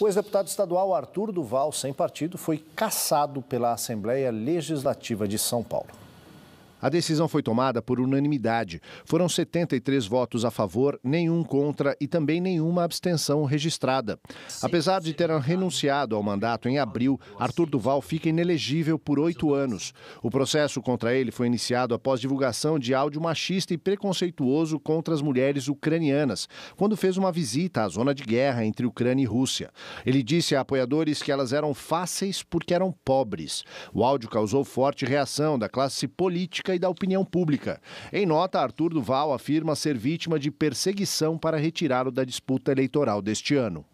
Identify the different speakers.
Speaker 1: O ex-deputado estadual Arthur Duval, sem partido, foi cassado pela Assembleia Legislativa de São Paulo. A decisão foi tomada por unanimidade. Foram 73 votos a favor, nenhum contra e também nenhuma abstenção registrada. Apesar de ter renunciado ao mandato em abril, Arthur Duval fica inelegível por oito anos. O processo contra ele foi iniciado após divulgação de áudio machista e preconceituoso contra as mulheres ucranianas, quando fez uma visita à zona de guerra entre Ucrânia e Rússia. Ele disse a apoiadores que elas eram fáceis porque eram pobres. O áudio causou forte reação da classe política e da opinião pública. Em nota, Arthur Duval afirma ser vítima de perseguição para retirá-lo da disputa eleitoral deste ano.